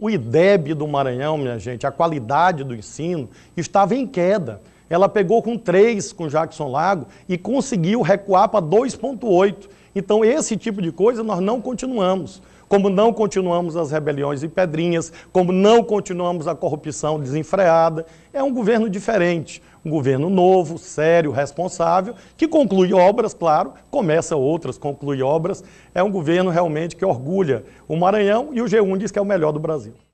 O IDEB do Maranhão, minha gente, a qualidade do ensino estava em queda. Ela pegou com 3 com Jackson Lago e conseguiu recuar para 2,8. Então, esse tipo de coisa nós não continuamos. Como não continuamos as rebeliões e pedrinhas, como não continuamos a corrupção desenfreada. É um governo diferente um governo novo, sério, responsável, que conclui obras, claro, começa outras, conclui obras. É um governo realmente que orgulha o Maranhão e o G1 diz que é o melhor do Brasil.